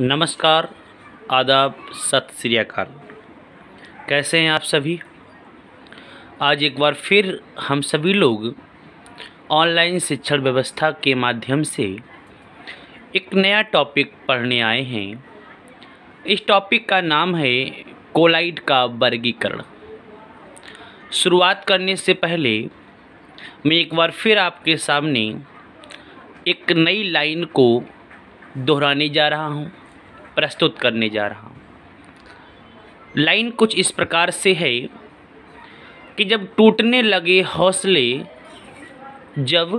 नमस्कार आदाब सत अकाल कैसे हैं आप सभी आज एक बार फिर हम सभी लोग ऑनलाइन शिक्षण व्यवस्था के माध्यम से एक नया टॉपिक पढ़ने आए हैं इस टॉपिक का नाम है कोलाइड का वर्गीकरण शुरुआत करने से पहले मैं एक बार फिर आपके सामने एक नई लाइन को दोहराने जा रहा हूँ प्रस्तुत करने जा रहा हूँ लाइन कुछ इस प्रकार से है कि जब टूटने लगे हौसले जब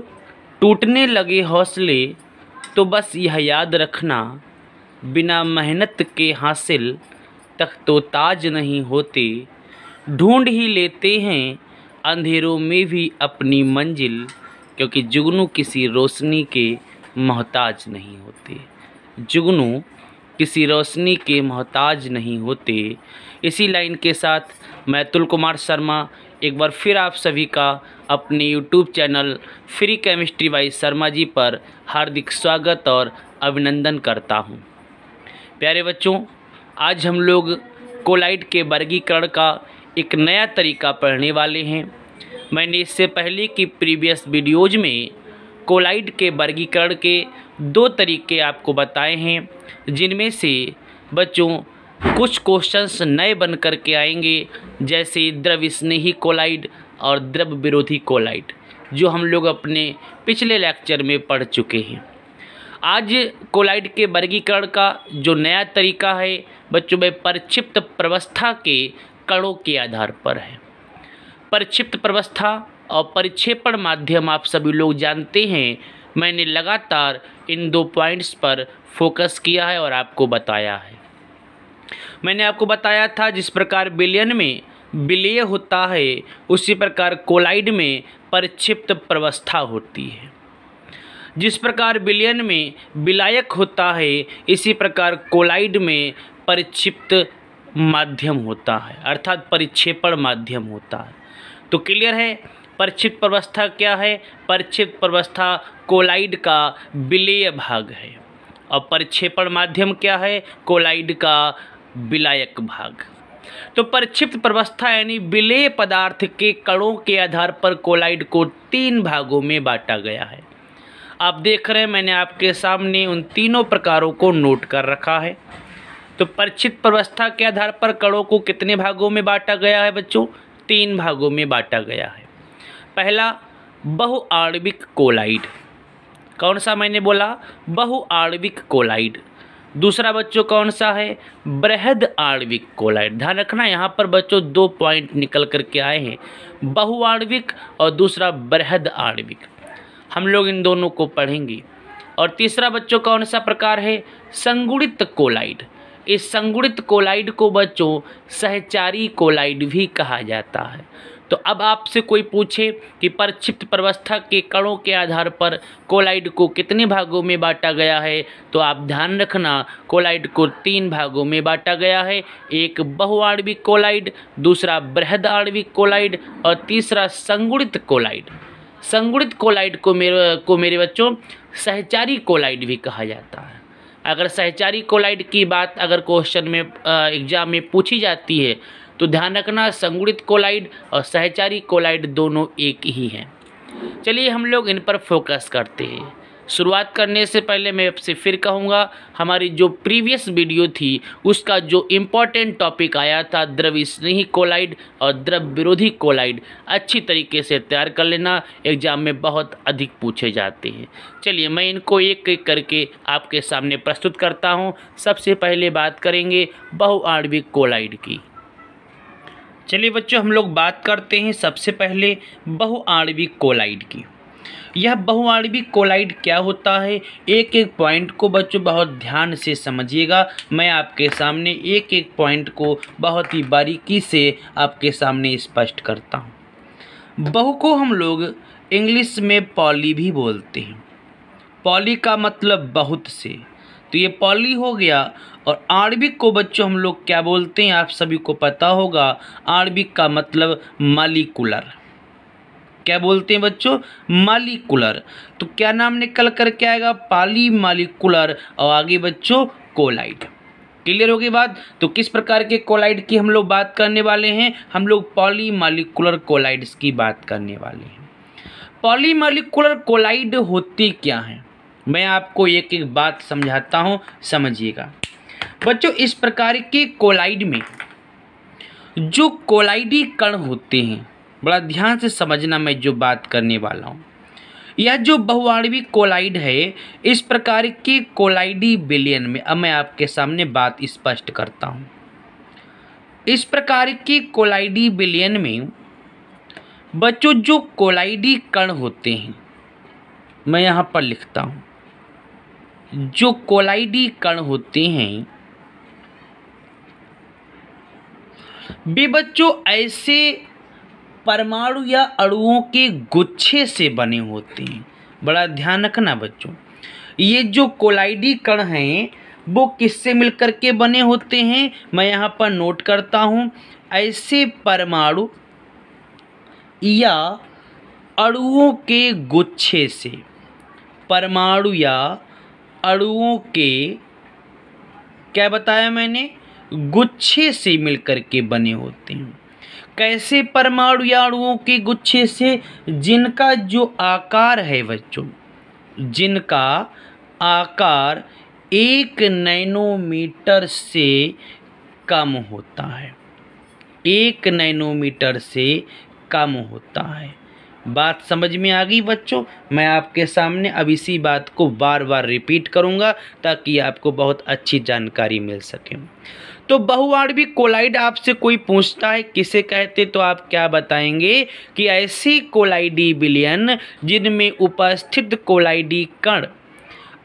टूटने लगे हौसले तो बस यह याद रखना बिना मेहनत के हासिल तो ताज नहीं होते ढूंढ ही लेते हैं अंधेरों में भी अपनी मंजिल क्योंकि जुगनू किसी रोशनी के मोहताज नहीं होते जुगनू किसी रोशनी के मोहताज नहीं होते इसी लाइन के साथ मैतुल कुमार शर्मा एक बार फिर आप सभी का अपने YouTube channel free chemistry by Sharma ji पर हार्दिक स्वागत और अभिनंदन करता हूँ प्यारे बच्चों आज हम लोग कोलाइट के वर्गीकरण का एक नया तरीका पढ़ने वाले हैं मैंने इससे पहले की प्रीवियस वीडियोज में कोलाइट के वर्गीकरण के दो तरीके आपको बताए हैं जिनमें से बच्चों कुछ क्वेश्चंस नए बन कर के आएंगे जैसे द्रव स्नेही कोलाइड और द्रव विरोधी कोलाइड जो हम लोग अपने पिछले लेक्चर में पढ़ चुके हैं आज कोलाइड के वर्गीकरण का जो नया तरीका है बच्चों में प्रक्षिप्त प्रवस्था के कणों के आधार पर है प्रक्षिप्त प्रवस्था और परिक्षेपण माध्यम आप सभी लोग जानते हैं मैंने लगातार इन दो पॉइंट्स पर फोकस किया है और आपको बताया है मैंने आपको बताया था जिस प्रकार बिलियन में विलय होता है उसी प्रकार कोलाइड में परिक्षिप्त प्रवस्था होती है जिस प्रकार बिलियन में विलायक होता है इसी प्रकार कोलाइड में परिक्षिप्त माध्यम होता है अर्थात परिक्षेपण माध्यम होता है तो क्लियर है परिक्षिप्त प्रवस्था क्या है परिक्षिप्त प्रवस्था कोलाइड का विलेय भाग है और परिक्षेपण माध्यम क्या है कोलाइड का विलायक भाग तो परिक्षिप्त प्रवस्था यानी विलेय पदार्थ के कणों के आधार पर कोलाइड को तीन भागों में बांटा गया है आप देख रहे हैं मैंने आपके सामने उन तीनों प्रकारों को नोट कर रखा है तो परिचित प्रवस्था के आधार पर कणों को कितने भागों में बांटा गया है बच्चों तीन भागों में बांटा गया है पहला बहुआणविक कोलाइड कौन सा मैंने बोला बहुआणविक कोलाइड दूसरा बच्चों कौन सा है बृहद आणविक कोलाइड ध्यान रखना यहाँ पर बच्चों दो पॉइंट निकल करके आए हैं बहुआणविक और दूसरा बृहद आणविक हम लोग इन दोनों को पढ़ेंगे और तीसरा बच्चों कौन सा प्रकार है संगुणित कोलाइड इस संगुणित कोलाइड को बच्चों सहचारी कोलाइड भी कहा जाता है तो अब आपसे कोई पूछे कि परक्षिप्त प्रवस्था के कणों के आधार पर कोलाइड को कितने भागों में बांटा गया है तो आप ध्यान रखना कोलाइड को तीन भागों में बांटा गया है एक बहुआण्विक कोलाइड दूसरा बृहद आणविक कोलाइड और तीसरा संगुणित कोलाइड संगुणित कोलाइड को मेरे को मेरे बच्चों सहचारी कोलाइड भी कहा जाता है अगर सहचारी कोलाइड की बात अगर क्वेश्चन में एग्जाम में पूछी जाती है तो ध्यान रखना संगुणित कोलाइड और सहचारी कोलाइड दोनों एक ही हैं चलिए हम लोग इन पर फोकस करते हैं शुरुआत करने से पहले मैं आपसे फिर कहूँगा हमारी जो प्रीवियस वीडियो थी उसका जो इम्पोर्टेंट टॉपिक आया था द्रव स्नेही कोलाइड और द्रव विरोधी कोलाइड अच्छी तरीके से तैयार कर लेना एग्जाम में बहुत अधिक पूछे जाते हैं चलिए मैं इनको एक एक करके आपके सामने प्रस्तुत करता हूँ सबसे पहले बात करेंगे बहुआणविक कोलाइड की चलिए बच्चों हम लोग बात करते हैं सबसे पहले बहुआण्विक कोलाइड की यह बहुआणवी कोलाइड क्या होता है एक एक पॉइंट को बच्चों बहुत ध्यान से समझिएगा मैं आपके सामने एक एक पॉइंट को बहुत ही बारीकी से आपके सामने स्पष्ट करता हूँ बहु को हम लोग इंग्लिश में पॉली भी बोलते हैं पॉली का मतलब बहुत से तो ये पॉली हो गया और आरबिक को बच्चों हम लोग क्या बोलते हैं आप सभी को पता होगा आरबिक का मतलब मालिकुलर क्या बोलते हैं बच्चों मालिकुलर तो क्या नाम निकल कर के आएगा पाली मालिकुलर और आगे बच्चों कोलाइड क्लियर होगी बात तो किस प्रकार के कोलाइड की हम लोग बात करने वाले हैं हम लोग पॉली मालिकुलर कोलाइड्स की बात करने वाले हैं पॉली मालिकुलर कोलाइड होते क्या हैं मैं आपको एक एक बात समझाता हूँ समझिएगा बच्चों इस प्रकार के कोलाइड में जो कोलाइडी कण होते हैं बड़ा ध्यान से समझना मैं जो बात करने वाला हूँ यह जो बहुआणवी कोलाइड है इस प्रकार के कोलाइडी बिलियन में अब मैं आपके सामने बात स्पष्ट करता हूँ इस प्रकार के कोलाइडी बिलियन में बच्चों जो कोलाइडी कण होते हैं मैं यहाँ पर लिखता हूँ जो कोलाइडी कण होते हैं वे बच्चों ऐसे परमाणु या अणुओं के गुच्छे से बने होते हैं बड़ा ध्यान रखना बच्चों ये जो कोलाइडी कण हैं वो किससे मिलकर के बने होते हैं मैं यहाँ पर नोट करता हूँ ऐसे परमाणु या अणुओं के गुच्छे से परमाणु या अणुओं के क्या बताया मैंने गुच्छे से मिलकर के बने होते हैं कैसे परमाणु या अणुओं के गुच्छे से जिनका जो आकार है बच्चों जिनका आकार एक नैनोमीटर से कम होता है एक नैनोमीटर से कम होता है बात समझ में आ गई बच्चों मैं आपके सामने अब इसी बात को बार बार रिपीट करूँगा ताकि आपको बहुत अच्छी जानकारी मिल सके तो बहुआण्विक कोलाइड आपसे कोई पूछता है किसे कहते तो आप क्या बताएंगे कि ऐसी कोलाइडी बिलियन जिनमें उपस्थित कोलाइडी कण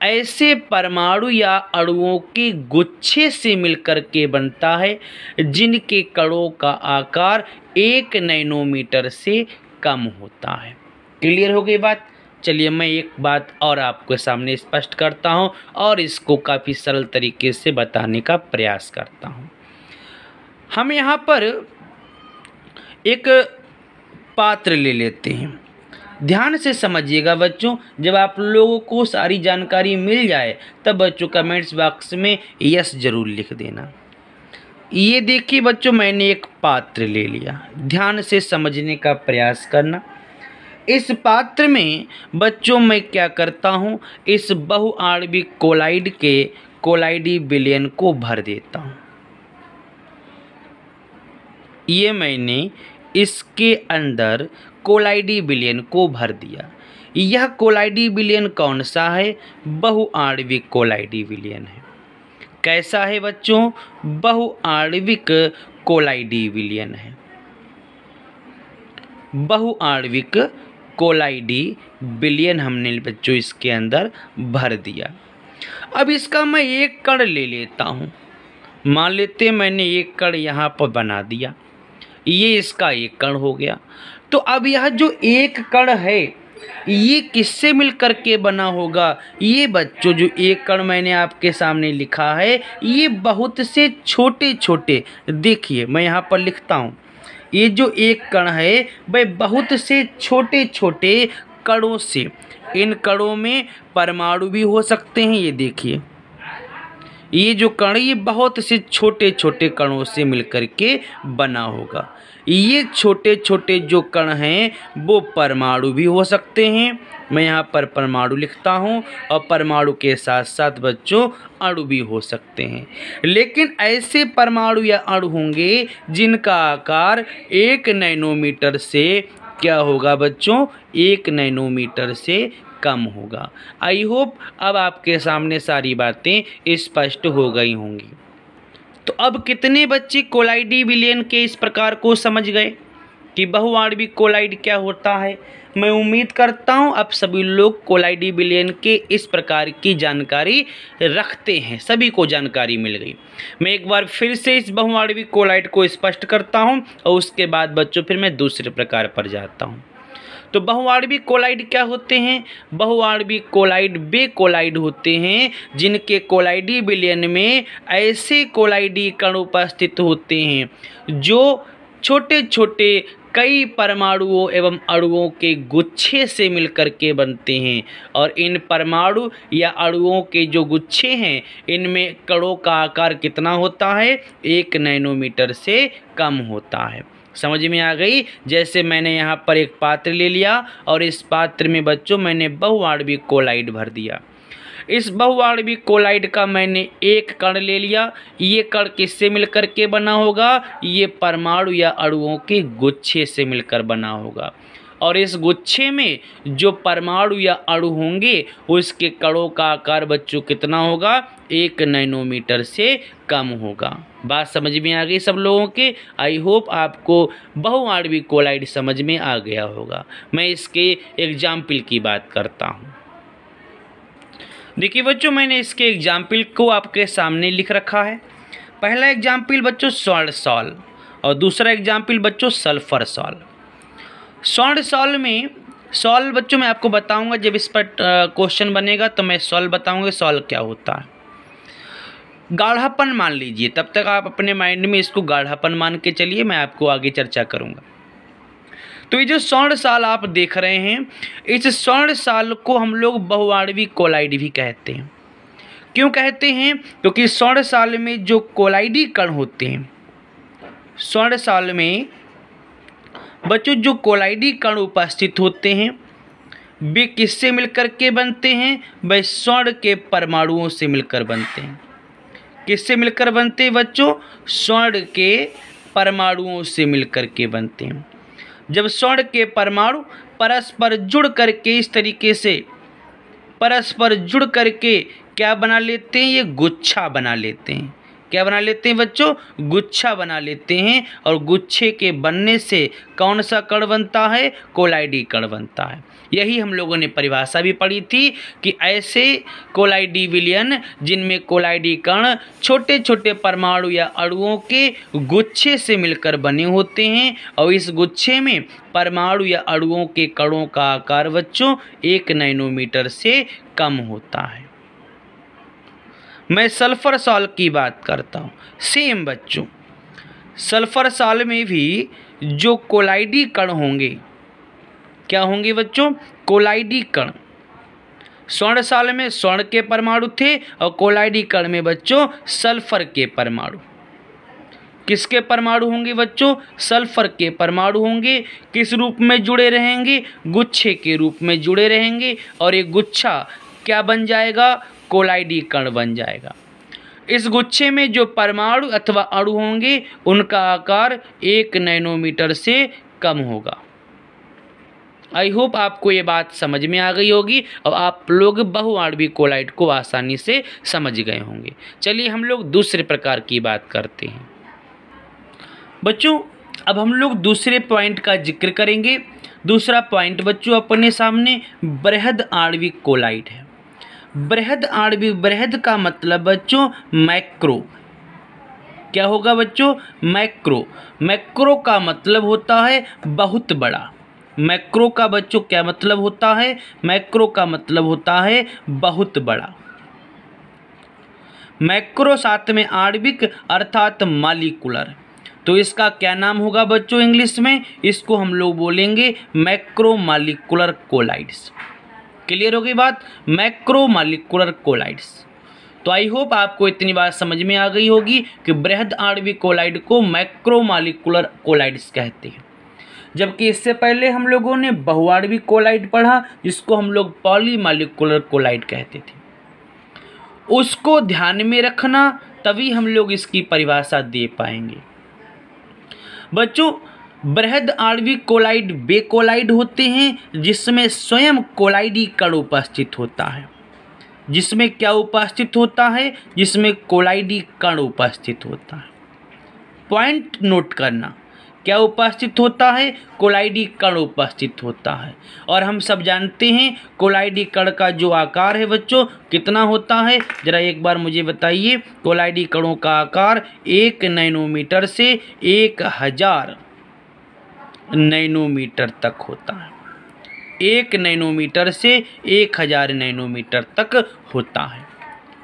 ऐसे परमाणु या अणुओं के गुच्छे से मिलकर के बनता है जिनके कणों का आकार एक नैनोमीटर से कम होता है क्लियर हो गई बात चलिए मैं एक बात और आपके सामने स्पष्ट करता हूँ और इसको काफ़ी सरल तरीके से बताने का प्रयास करता हूँ हम यहाँ पर एक पात्र ले लेते हैं ध्यान से समझिएगा बच्चों जब आप लोगों को सारी जानकारी मिल जाए तब बच्चों कमेंट्स बॉक्स में यस ज़रूर लिख देना ये देखिए बच्चों मैंने एक पात्र ले लिया ध्यान से समझने का प्रयास करना इस पात्र में बच्चों मैं क्या करता हूँ इस बहुआणविक कोलाइड के कोलाइडी बिलियन को भर देता हूँ ये मैंने इसके अंदर कोलाइडी बिलियन को भर दिया यह कोलाइडी बिलियन कौन सा है बहुआणविक कोलाइडी बिलियन है कैसा है बच्चों बहुआणविक कोलाइडी कोलाइडिविलियन है बहुआणविक कोलाइडी बिलियन हमने बच्चों इसके अंदर भर दिया अब इसका मैं एक कण ले लेता हूँ मान लेते मैंने एक कण यहाँ पर बना दिया ये इसका एक कण हो गया तो अब यह जो एक कण है ये किससे मिलकर के बना होगा ये बच्चों जो एक कण मैंने आपके सामने लिखा है ये बहुत से छोटे छोटे देखिए मैं यहाँ पर लिखता हूँ ये जो एक कण है वह बहुत से छोटे छोटे कणों से इन कणों में परमाणु भी हो सकते हैं ये देखिए ये जो कण ये बहुत से छोटे छोटे कणों से मिलकर के बना होगा ये छोटे छोटे जो कण हैं वो परमाणु भी हो सकते हैं मैं यहाँ पर परमाणु लिखता हूँ और परमाणु के साथ साथ बच्चों अणु भी हो सकते हैं लेकिन ऐसे परमाणु या अणु होंगे जिनका आकार एक नैनोमीटर से क्या होगा बच्चों एक नैनोमीटर से कम होगा आई होप अब आपके सामने सारी बातें स्पष्ट हो गई होंगी तो अब कितने बच्चे कोलाइडी विलियन के इस प्रकार को समझ गए कि बहुआण्विक कोलाइड क्या होता है मैं उम्मीद करता हूं अब सभी लोग कोलाइडी बिलियन के इस प्रकार की जानकारी रखते हैं सभी को जानकारी मिल गई मैं एक बार फिर से इस बहुआणवी कोलाइड को स्पष्ट करता हूं और उसके बाद बच्चों फिर मैं दूसरे प्रकार पर जाता हूं तो बहुआणविक कोलाइड क्या होते हैं बहुआणविक कोलाइड वे कोलाइड होते हैं जिनके कोलाइडी विलयन में ऐसे कोलाइडी कण उपस्थित होते हैं जो छोटे छोटे कई परमाणुओं एवं अणुओं के गुच्छे से मिलकर के बनते हैं और इन परमाणु या अणुओं के जो गुच्छे हैं इनमें कणों का आकार कितना होता है एक नैनोमीटर से कम होता है समझ में आ गई जैसे मैंने यहाँ पर एक पात्र ले लिया और इस पात्र में बच्चों मैंने बहुआणविक कोलाइड भर दिया इस बहुआणविक कोलाइड का मैंने एक कण ले लिया ये कण किससे मिलकर के बना होगा ये परमाणु या अणुओं के गुच्छे से मिलकर बना होगा और इस गुच्छे में जो परमाणु या अणु होंगे उसके कणों का आकार बच्चों कितना होगा एक नैनोमीटर से कम होगा बात समझ में आ गई सब लोगों के आई होप आपको बहुआणवी कोलाइड समझ में आ गया होगा मैं इसके एग्जाम्पल की बात करता हूँ देखिए बच्चों मैंने इसके एग्जाम्पल को आपके सामने लिख रखा है पहला एग्जाम्पल बच्चों सॉल्ट सॉल और दूसरा एग्जाम्पल बच्चों सल्फर सॉल स्वर्ण सॉल्व में सॉल्व बच्चों मैं आपको बताऊंगा जब इस पर क्वेश्चन बनेगा तो मैं सॉल्व बताऊंगा सॉल्व क्या होता है गाढ़ापन मान लीजिए तब तक आप अपने माइंड में इसको गाढ़ापन मान के चलिए मैं आपको आगे चर्चा करूँगा तो ये जो स्वर्ण साल आप देख रहे हैं इस स्वर्ण साल को हम लोग बहुआणवी कोलाइड भी कहते हैं क्यों कहते हैं क्योंकि स्वर्ण साल में जो कोलाइडी कण होते हैं स्वर्ण साल में बच्चों जो कोलाइडी कण उपस्थित होते हैं वे किससे मिलकर के बनते हैं वे स्वर्ण के परमाणुओं से मिलकर बनते हैं किससे मिलकर बनते हैं बच्चों स्वर्ण के परमाणुओं से मिलकर के बनते हैं जब स्वर्ण के परमाणु परस्पर जुड़ करके इस तरीके से परस्पर जुड़ करके क्या बना लेते हैं ये गुच्छा बना लेते हैं क्या बना लेते हैं बच्चों गुच्छा बना लेते हैं और गुच्छे के बनने से कौन सा कण बनता है कोलाइडी कण बनता है यही हम लोगों ने परिभाषा भी पढ़ी थी कि ऐसे कोलाइडी विलियन जिनमें कोलाइडी कण छोटे छोटे परमाणु या अणुओं के गुच्छे से मिलकर बने होते हैं और इस गुच्छे में परमाणु या अणुओं के कणों का आकार बच्चों एक नैनोमीटर से कम होता है मैं सल्फ़र साल की बात करता हूँ सेम बच्चों सल्फ़र साल में भी जो कोलाइडी कण होंगे क्या होंगे बच्चों कोलाइडी कण स्वर्ण साल में स्वर्ण के परमाणु थे और कोलाइडी कण में बच्चों सल्फर के परमाणु किसके परमाणु होंगे बच्चों सल्फर के परमाणु होंगे किस रूप में जुड़े रहेंगे गुच्छे के रूप में जुड़े रहेंगे और ये गुच्छा क्या बन जाएगा कोलाइडी कण बन जाएगा इस गुच्छे में जो परमाणु अथवा अणु होंगे उनका आकार एक नैनोमीटर से कम होगा आई होप आपको ये बात समझ में आ गई होगी और आप लोग बहुआणवी कोलाइट को आसानी से समझ गए होंगे चलिए हम लोग दूसरे प्रकार की बात करते हैं बच्चों अब हम लोग दूसरे पॉइंट का जिक्र करेंगे दूसरा पॉइंट बच्चों अपने सामने बृहद आणविक कोलाइट है बृहद आणविक बृहद का मतलब बच्चों मैक्रो क्या होगा बच्चों मैक्रो मैक्रो का मतलब होता है बहुत बड़ा मैक्रो का बच्चों क्या मतलब होता है मैक्रो का मतलब होता है बहुत बड़ा मैक्रो साथ में आणविक अर्थात मालिकुलर तो इसका क्या नाम होगा बच्चों इंग्लिश में इसको हम लोग बोलेंगे मैक्रो मालिकुलर कोलाइड्स क्लियर होगी बात मैक्रोमालिकुलर कोलाइड्स तो आई होप आपको इतनी बात समझ में आ गई होगी कि बृहद आणवी कोलाइड को मैक्रोमालिकुलर कोलाइड्स कहते हैं जबकि इससे पहले हम लोगों ने बहुआणवी कोलाइड पढ़ा जिसको हम लोग पॉलीमालिकुलर कोलाइड कहते थे उसको ध्यान में रखना तभी हम लोग इसकी परिभाषा दे पाएंगे बच्चों बृहद आणविक कोलाइड बेकोलाइड होते हैं जिसमें स्वयं कोलाइडी कण उपस्थित होता है जिसमें क्या उपस्थित होता है जिसमें कोलाइडी कण उपस्थित होता है पॉइंट नोट करना क्या उपस्थित होता है कोलाइडी कण उपस्थित होता है और हम सब जानते हैं कोलाइडी कण का जो आकार है बच्चों कितना होता है ज़रा एक बार मुझे बताइए कोलाइडी कणों का आकार एक नैनोमीटर से एक हज़ार नैनोमीटर तक होता है एक नैनोमीटर से एक हज़ार नैनोमीटर तक होता है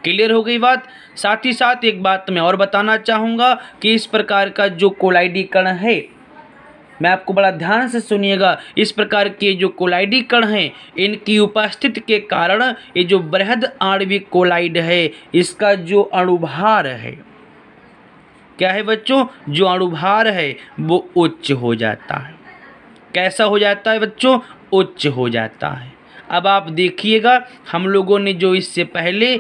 क्लियर हो गई बात साथ ही साथ एक बात मैं और बताना चाहूँगा कि इस प्रकार का जो कोलाइडी कण है मैं आपको बड़ा ध्यान से सुनिएगा इस प्रकार के जो कोलाइडी कण हैं इनकी उपस्थिति के कारण ये जो बृहद आणविक कोलाइड है इसका जो अणुभार है क्या है बच्चों जो अणुभार है वो उच्च हो जाता है कैसा हो जाता है बच्चों उच्च हो जाता है अब आप देखिएगा हम लोगों ने जो इससे पहले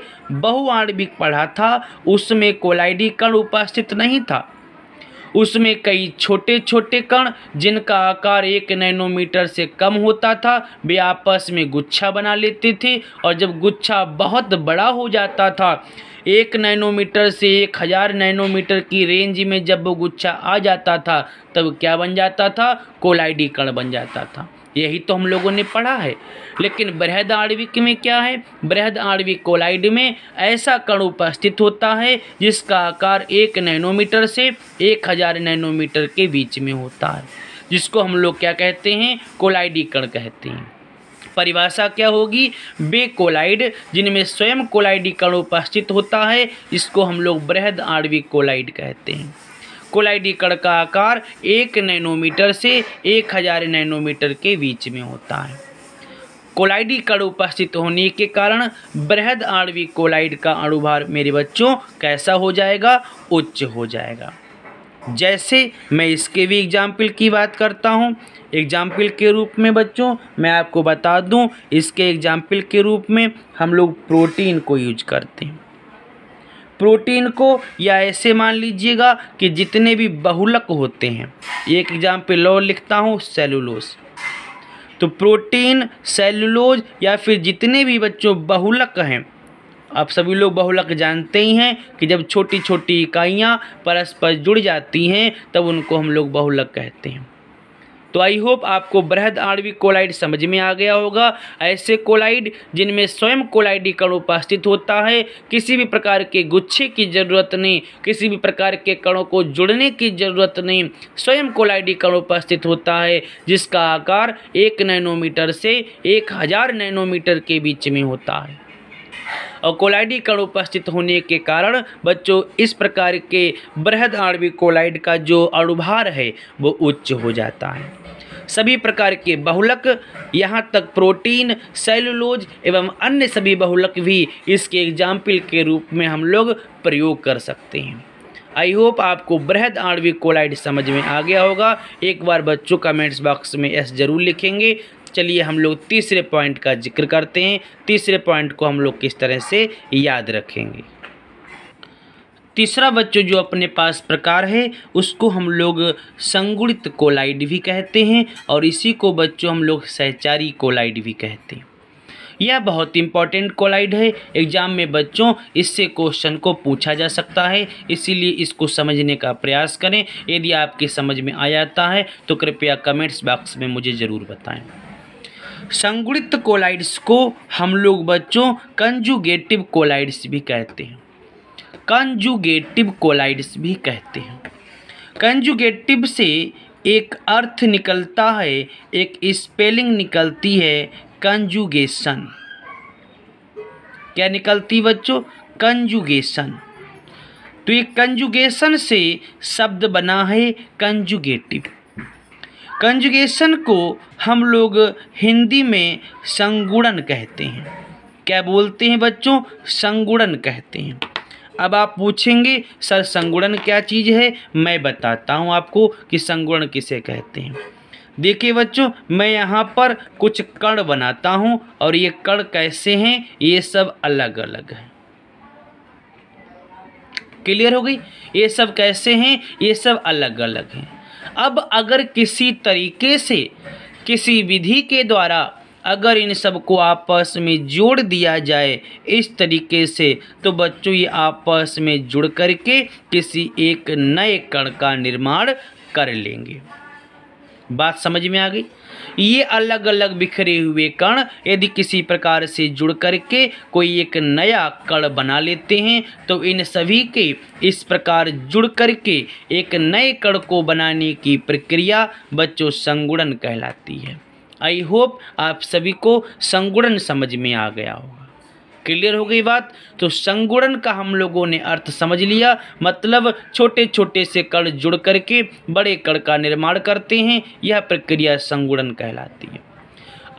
बहुआणविक पढ़ा था उसमें कोलाइडी कण उपस्थित नहीं था उसमें कई छोटे छोटे कण जिनका आकार एक नैनोमीटर से कम होता था वे आपस में गुच्छा बना लेते थे और जब गुच्छा बहुत बड़ा हो जाता था एक नैनोमीटर से एक हज़ार नैनोमीटर की रेंज में जब वो गुच्छा आ जाता था तब क्या बन जाता था कोलाइडी कण बन जाता था यही तो हम लोगों ने पढ़ा है लेकिन बृहद आणविक में क्या है बृहद आणविक कोलाइड में ऐसा कण उपस्थित होता है जिसका आकार एक नैनोमीटर से एक हज़ार नैनोमीटर के बीच में होता है जिसको हम लोग क्या कहते हैं कोलाइडी कण कहते हैं परिभाषा क्या होगी बेकोलाइड जिनमें स्वयं कोलाइडी कण उपस्थित होता है इसको हम लोग बृहद आणविक कोलाइड कहते हैं कोलाइडी कण का आकार एक नैनोमीटर से एक हज़ार नैनोमीटर के बीच में होता है कोलाइडी कण उपस्थित होने के कारण बृहद आणविक कोलाइड का अणुभार मेरे बच्चों कैसा हो जाएगा उच्च हो जाएगा जैसे मैं इसके भी एग्जाम्पल की बात करता हूँ एग्जाम्पल के रूप में बच्चों मैं आपको बता दूं इसके एग्जाम्पल के रूप में हम लोग प्रोटीन को यूज करते हैं प्रोटीन को या ऐसे मान लीजिएगा कि जितने भी बहुलक होते हैं एक एग्जाम्पल और लिखता हूँ सेलुलोज तो प्रोटीन सेलुलोज या फिर जितने भी बच्चों बहुलक हैं आप सभी लोग बहुलक जानते ही हैं कि जब छोटी छोटी इकाइयाँ परस्पर जुड़ जाती हैं तब उनको हम लोग बहुलक कहते हैं तो आई होप आपको बृहद आणविक कोलाइड समझ में आ गया होगा ऐसे कोलाइड जिनमें स्वयं कोलाइडीकरण उपस्थित होता है किसी भी प्रकार के गुच्छे की जरूरत नहीं किसी भी प्रकार के कणों को जुड़ने की जरूरत नहीं स्वयं कोलाइडीकरण उपस्थित होता है जिसका आकार एक नैनोमीटर से एक हज़ार नैनोमीटर के बीच में होता है और कोलाइडी कण उपस्थित होने के कारण बच्चों इस प्रकार के बृहद आणविक कोलाइड का जो अणुभार है वो उच्च हो जाता है सभी प्रकार के बहुलक यहाँ तक प्रोटीन सेलुलोज एवं अन्य सभी बहुलक भी इसके एग्जाम्पल के रूप में हम लोग प्रयोग कर सकते हैं आई होप आपको बृहद आणविक कोलाइड समझ में आ गया होगा एक बार बच्चों कमेंट्स बॉक्स में एस जरूर लिखेंगे चलिए हम लोग तीसरे पॉइंट का जिक्र करते हैं तीसरे पॉइंट को हम लोग किस तरह से याद रखेंगे तीसरा बच्चों जो अपने पास प्रकार है उसको हम लोग संगुणित कोलाइड भी कहते हैं और इसी को बच्चों हम लोग सहचारी कोलाइड भी कहते हैं यह बहुत इंपॉर्टेंट कोलाइड है एग्जाम में बच्चों इससे क्वेश्चन को पूछा जा सकता है इसीलिए इसको समझने का प्रयास करें यदि आपके समझ में आ जाता है तो कृपया कमेंट्स बॉक्स में मुझे ज़रूर बताएं संगणित कोलाइड्स को हम लोग बच्चों कंजुगेटिव कोलाइड्स भी कहते हैं कंजुगेटिव कोलाइड्स भी कहते हैं कंजुगेटिव से एक अर्थ निकलता है एक स्पेलिंग निकलती है कंजुगेशन क्या निकलती बच्चों कंजुगेशन तो ये कंजुगेशन से शब्द बना है कंजुगेटिव कंजुगेशन को हम लोग हिंदी में संगुणन कहते हैं क्या बोलते हैं बच्चों संगुणन कहते हैं अब आप पूछेंगे सर संगुणन क्या चीज़ है मैं बताता हूँ आपको कि संगुणन किसे कहते हैं देखिए बच्चों मैं यहाँ पर कुछ कण बनाता हूँ और ये कण कैसे हैं ये सब अलग अलग है क्लियर हो गई ये सब कैसे हैं ये सब अलग अलग हैं अब अगर किसी तरीके से किसी विधि के द्वारा अगर इन सबको आपस में जोड़ दिया जाए इस तरीके से तो बच्चों ये आपस में जुड़ करके किसी एक नए कण का निर्माण कर लेंगे बात समझ में आ गई ये अलग अलग बिखरे हुए कण यदि किसी प्रकार से जुड़ करके कोई एक नया कण बना लेते हैं तो इन सभी के इस प्रकार जुड़ करके एक नए कण को बनाने की प्रक्रिया बच्चों संगुणन कहलाती है आई होप आप सभी को संगुणन समझ में आ गया हो क्लियर हो गई बात तो संगुणन का हम लोगों ने अर्थ समझ लिया मतलब छोटे छोटे से कण जुड़ करके बड़े कण का निर्माण करते हैं यह प्रक्रिया संगुणन कहलाती है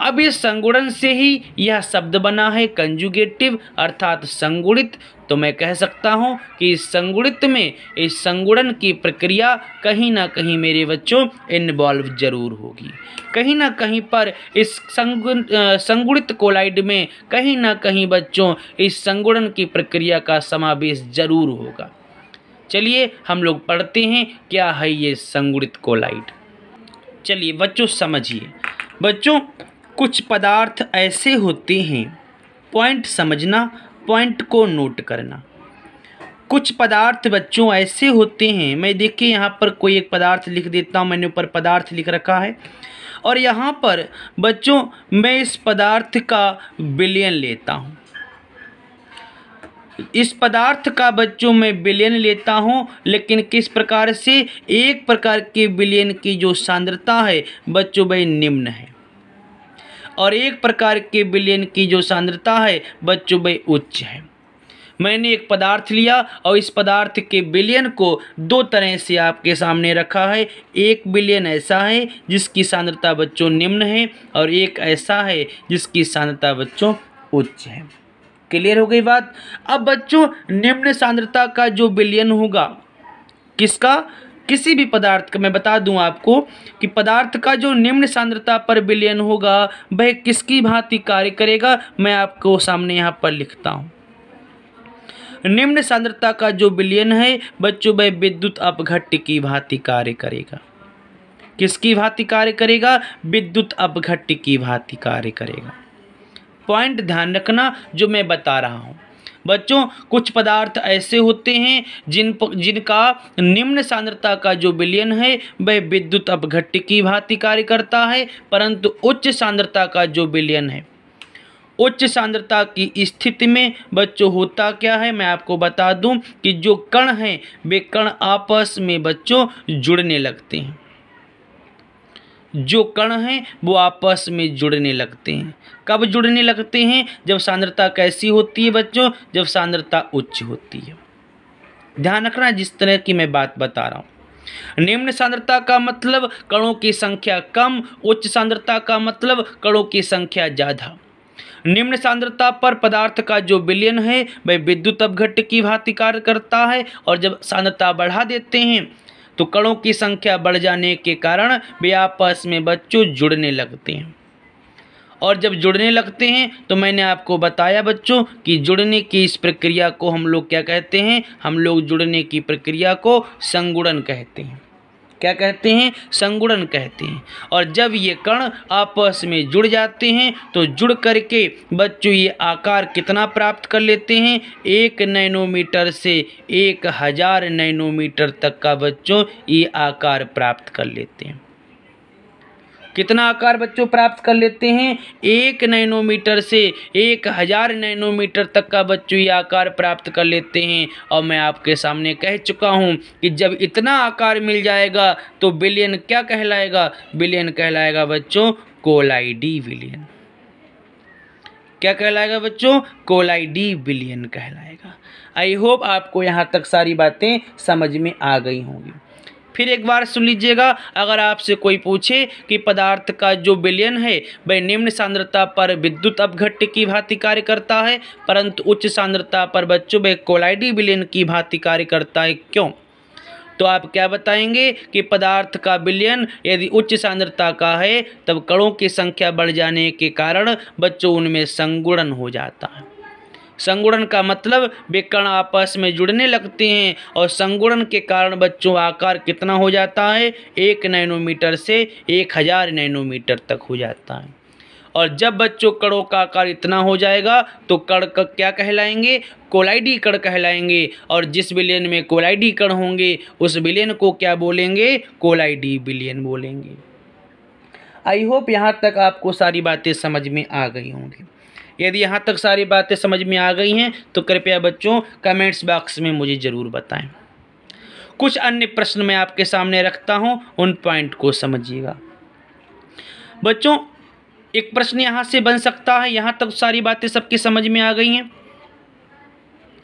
अब इस संगुणन से ही यह शब्द बना है कंजुगेटिव अर्थात संगुणित तो मैं कह सकता हूँ कि इस संगुणित में इस संगुणन की प्रक्रिया कहीं ना कहीं मेरे बच्चों इन्वॉल्व जरूर होगी कहीं ना कहीं पर इस संगुण संगुणित कोलाइड में कहीं ना कहीं बच्चों इस संगुणन की प्रक्रिया का समावेश जरूर होगा चलिए हम लोग पढ़ते हैं क्या है ये संगुणित कोलाइड चलिए बच्चों समझिए बच्चों कुछ पदार्थ ऐसे होते हैं पॉइंट समझना पॉइंट को नोट करना कुछ पदार्थ बच्चों ऐसे होते हैं मैं देखिए यहाँ पर कोई एक पदार्थ लिख देता हूँ मैंने ऊपर पदार्थ लिख रखा है और यहाँ पर बच्चों मैं इस पदार्थ का बिलियन लेता हूँ इस पदार्थ का बच्चों मैं बिलियन लेता हूँ लेकिन किस प्रकार से एक प्रकार के बिलियन की जो सांद्रता है बच्चों भाई निम्न है और एक प्रकार के विलयन की जो सांद्रता है बच्चों वह उच्च है मैंने एक पदार्थ लिया और इस पदार्थ के विलयन को दो तरह से आपके सामने रखा है एक विलयन ऐसा है जिसकी सांद्रता बच्चों निम्न है और एक ऐसा है जिसकी सांद्रता बच्चों उच्च है क्लियर हो गई बात अब बच्चों निम्न सांद्रता का जो विलयन होगा किसका किसी भी पदार्थ का मैं बता दूं आपको कि पदार्थ का जो निम्न सांद्रता पर विलयन होगा वह किसकी भांति कार्य करेगा मैं आपको सामने यहाँ पर लिखता हूँ निम्न सांद्रता का जो विलयन है बच्चों वह विद्युत अपघट्ट की भांति कार्य करेगा किसकी भांति कार्य करेगा विद्युत अपघट्ट की भांति कार्य करेगा पॉइंट ध्यान रखना जो मैं बता रहा हूँ बच्चों कुछ पदार्थ ऐसे होते हैं जिन जिनका निम्न सांद्रता का जो विलयन है वह विद्युत अपघट्ट की भांति कार्य करता है परंतु उच्च सांद्रता का जो विलयन है उच्च सांद्रता की स्थिति में बच्चों होता क्या है मैं आपको बता दूं कि जो कण हैं वे कण आपस में बच्चों जुड़ने लगते हैं जो कण हैं वो आपस में जुड़ने लगते हैं कब जुड़ने लगते हैं जब सांद्रता कैसी होती है बच्चों जब सांद्रता उच्च होती है ध्यान रखना जिस तरह की मैं बात बता रहा हूँ निम्न सांद्रता का मतलब कणों की संख्या कम उच्च सांद्रता का मतलब कणों की संख्या ज़्यादा निम्न सांद्रता पर पदार्थ का जो विलयन है वह विद्युत अपघट की भांति कार्य करता है और जब सांद्रता बढ़ा देते हैं तो कणों की संख्या बढ़ जाने के कारण वे आपस में बच्चों जुड़ने लगते हैं और जब जुड़ने लगते हैं तो मैंने आपको बताया बच्चों कि जुड़ने की इस प्रक्रिया को हम लोग क्या कहते हैं हम लोग जुड़ने की प्रक्रिया को संगुड़न कहते हैं क्या कहते हैं संगुड़न कहते हैं और जब ये कण आपस में जुड़ जाते हैं तो जुड़ करके बच्चों ये आकार कितना प्राप्त कर लेते हैं एक नैनोमीटर से एक हज़ार नैनोमीटर तक का बच्चों ये आकार प्राप्त कर लेते हैं कितना आकार बच्चों प्राप्त कर लेते हैं एक नैनोमीटर से एक हज़ार नैनोमीटर तक का बच्चों ये आकार प्राप्त कर लेते हैं और मैं आपके सामने कह चुका हूँ कि जब इतना आकार मिल जाएगा तो बिलियन क्या कहलाएगा बिलियन कहलाएगा बच्चों कोलाइडी बिलियन क्या कहलाएगा बच्चों कोलाइडी बिलियन कहलाएगा आई होप आपको यहाँ तक सारी बातें समझ में आ गई होंगी फिर एक बार सुन लीजिएगा अगर आपसे कोई पूछे कि पदार्थ का जो विलयन है वह निम्न सांद्रता पर विद्युत अपघट्य की भांति कार्य करता है परंतु उच्च सांद्रता पर बच्चों में कोलाइडी विलयन की भांति कार्य करता है क्यों तो आप क्या बताएंगे कि पदार्थ का विलयन यदि उच्च सांद्रता का है तब कणों की संख्या बढ़ जाने के कारण बच्चों उनमें संगुणन हो जाता है संगुणन का मतलब वे कण आपस में जुड़ने लगते हैं और संगुणन के कारण बच्चों आकार कितना हो जाता है एक नैनोमीटर से एक हज़ार नैनोमीटर तक हो जाता है और जब बच्चों कड़ों का आकार इतना हो जाएगा तो कड़ का क्या कहलाएंगे कोलाइडी कड़ कहलाएंगे और जिस बिलियन में कोलाइडी कण होंगे उस बिलियन को क्या बोलेंगे कोलाइडी बिलियन बोलेंगे आई होप यहाँ तक आपको सारी बातें समझ में आ गई होंगी यदि यहाँ तक सारी बातें समझ में आ गई हैं तो कृपया बच्चों कमेंट्स बॉक्स में मुझे ज़रूर बताएं कुछ अन्य प्रश्न मैं आपके सामने रखता हूँ उन पॉइंट को समझिएगा बच्चों एक प्रश्न यहाँ से बन सकता है यहाँ तक सारी बातें सबकी समझ में आ गई हैं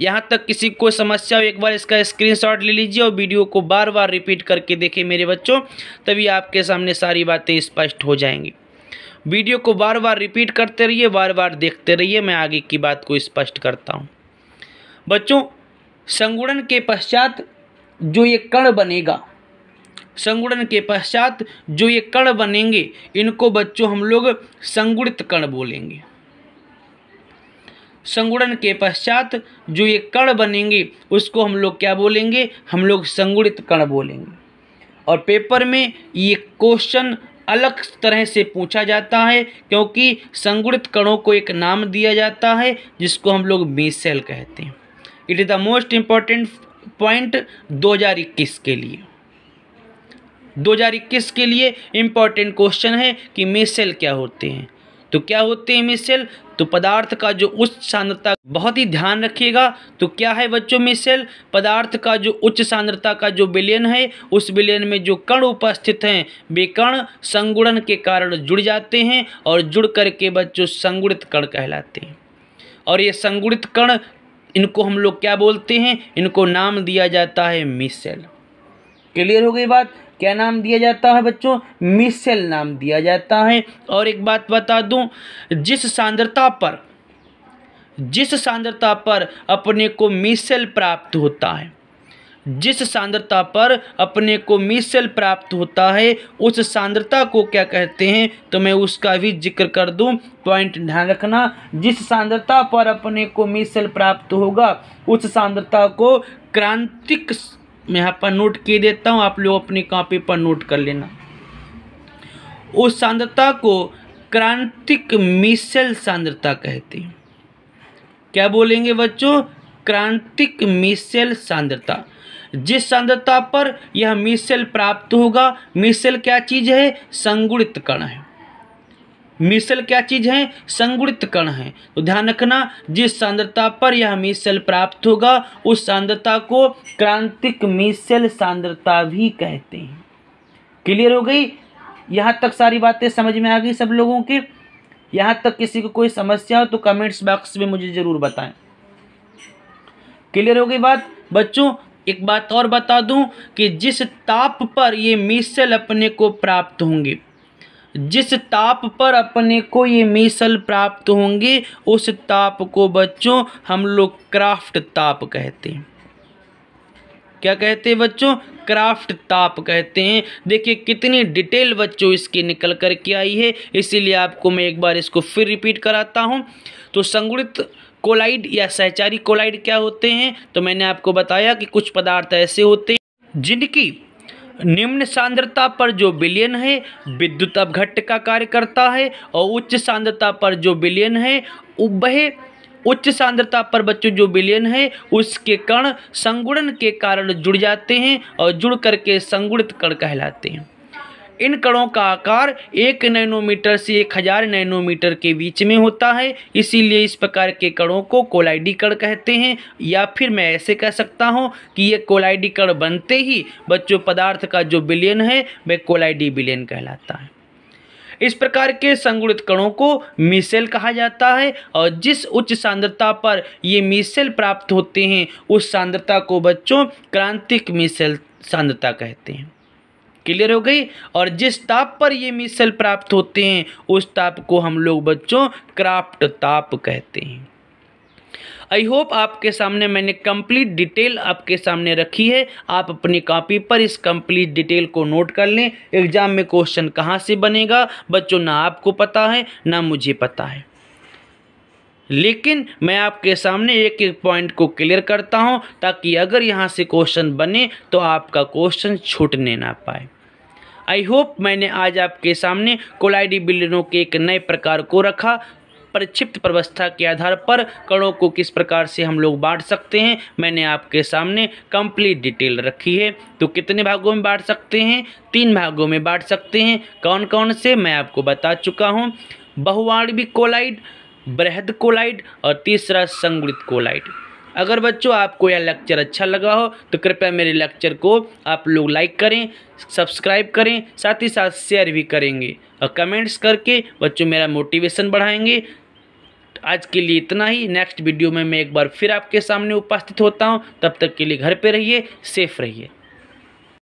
यहाँ तक किसी को समस्या हो एक बार इसका स्क्रीनशॉट ले लीजिए और वीडियो को बार बार रिपीट करके देखें मेरे बच्चों तभी आपके सामने सारी बातें स्पष्ट हो जाएंगी वीडियो को बार बार रिपीट करते रहिए बार बार देखते रहिए मैं आगे की बात को स्पष्ट करता हूँ बच्चों संगुणन के पश्चात जो ये कण बनेगा संगुणन के पश्चात जो ये कण बनेंगे इनको बच्चों हम लोग संगुणित कण बोलेंगे संगुणन के पश्चात जो ये कण बनेंगे उसको हम लोग क्या बोलेंगे हम लोग संगुणित कण बोलेंगे और पेपर में ये क्वेश्चन अलग तरह से पूछा जाता है क्योंकि संगुणित कणों को एक नाम दिया जाता है जिसको हम लोग मेसेल कहते हैं it is the most important point 2021 के लिए 2021 के लिए इम्पॉर्टेंट क्वेश्चन है कि मेसेल क्या होते हैं तो क्या होते हैं मिसेल तो पदार्थ का जो उच्च सांद्रता बहुत ही ध्यान रखिएगा तो क्या है बच्चों मिसेल सेल पदार्थ का जो उच्च सांद्रता का जो विलयन है उस विलयन में जो कण उपस्थित हैं वे कण संगुणन के कारण जुड़ जाते हैं और जुड़ करके बच्चों संगुणित कण कहलाते हैं और ये संगुणित कण इनको हम लोग क्या बोलते हैं इनको नाम दिया जाता है मिसेल क्लियर हो गई बात क्या नाम दिया जाता है बच्चों मिसल नाम दिया जाता है और एक बात बता दूं जिस सांद्रता पर जिस सांद्रता पर अपने को मिसल प्राप्त होता है जिस सांद्रता पर अपने को मिसल प्राप्त होता है उस सांद्रता को क्या कहते हैं तो मैं उसका भी जिक्र कर दूं पॉइंट ध्यान रखना जिस सांद्रता पर अपने को मिसल प्राप्त होगा उस सांद्रता को क्रांतिक मैं यहाँ पर नोट किए देता हूँ आप लोग अपनी कॉपी पर नोट कर लेना उस सांद्रता को क्रांतिक मिसल सांद्रता कहते हैं क्या बोलेंगे बच्चों क्रांतिक मिसल सांद्रता जिस सांद्रता पर यह मिसल प्राप्त होगा मिसल क्या चीज़ है संगुणित कण है मिसल क्या चीज़ है संगुणित कण है तो ध्यान रखना जिस सांद्रता पर यह मिसल प्राप्त होगा उस सांद्रता को क्रांतिक मिसल सांद्रता भी कहते हैं क्लियर हो गई यहाँ तक सारी बातें समझ में आ गई सब लोगों के यहाँ तक किसी को कोई समस्या हो तो कमेंट्स बॉक्स में मुझे ज़रूर बताएं क्लियर हो गई बात बच्चों एक बात और बता दूं कि जिस ताप पर ये मिसल अपने को प्राप्त होंगे जिस ताप पर अपने को ये मिसल प्राप्त होंगे उस ताप को बच्चों हम लोग क्राफ्ट ताप कहते हैं क्या कहते हैं बच्चों क्राफ्ट ताप कहते हैं देखिए कितनी डिटेल बच्चों इसकी निकल कर के आई है इसीलिए आपको मैं एक बार इसको फिर रिपीट कराता हूँ तो संगुणित कोलाइड या सहचारी कोलाइड क्या होते हैं तो मैंने आपको बताया कि कुछ पदार्थ ऐसे होते हैं जिनकी निम्न सांद्रता पर जो विलयन है विद्युत अपघट्ट का कार्य करता है और उच्च सांद्रता पर जो विलयन है वह उच्च सांद्रता पर बच्चों जो विलयन है उसके कण संगुणन के कारण जुड़ जाते हैं और जुड़ करके संगुणित कण कहलाते हैं इन कणों का आकार एक नैनोमीटर से एक हजार नैनोमीटर के बीच में होता है इसीलिए इस प्रकार के कणों को कोलाइडी कण कहते हैं या फिर मैं ऐसे कह सकता हूँ कि ये कोलाइडी कण बनते ही बच्चों पदार्थ का जो बिलियन है वह कोलाइडी बिलियन कहलाता है इस प्रकार के संगुणित कणों को मिसेल कहा जाता है और जिस उच्च सांद्रता पर ये मिसेल प्राप्त होते हैं उस सांद्रता को बच्चों क्रांतिक मिसेल सांद्रता कहते हैं क्लियर हो गई और जिस ताप पर ये मिसल प्राप्त होते हैं उस ताप को हम लोग बच्चों क्राफ्ट ताप कहते हैं आई होप आपके सामने मैंने कंप्लीट डिटेल आपके सामने रखी है आप अपनी कॉपी पर इस कंप्लीट डिटेल को नोट कर लें एग्ज़ाम में क्वेश्चन कहाँ से बनेगा बच्चों ना आपको पता है ना मुझे पता है लेकिन मैं आपके सामने एक एक पॉइंट को क्लियर करता हूं ताकि अगर यहां से क्वेश्चन बने तो आपका क्वेश्चन छूटने ना पाए आई होप मैंने आज आपके सामने कोलाइडी बिल्डरों के एक नए प्रकार को रखा परिक्षिप्त प्रवस्था के आधार पर कणों को किस प्रकार से हम लोग बांट सकते हैं मैंने आपके सामने कंप्लीट डिटेल रखी है तो कितने भागों में बांट सकते हैं तीन भागों में बांट सकते हैं कौन कौन से मैं आपको बता चुका हूँ बहुआणविक कोलाइड बृहद कोलाइड और तीसरा संगुलित कोलाइड अगर बच्चों आपको यह लेक्चर अच्छा लगा हो तो कृपया मेरे लेक्चर को आप लोग लाइक करें सब्सक्राइब करें साथ ही साथ शेयर भी करेंगे और कमेंट्स करके बच्चों मेरा मोटिवेशन बढ़ाएंगे आज के लिए इतना ही नेक्स्ट वीडियो में मैं एक बार फिर आपके सामने उपस्थित होता हूँ तब तक के लिए घर पर रहिए सेफ रहिए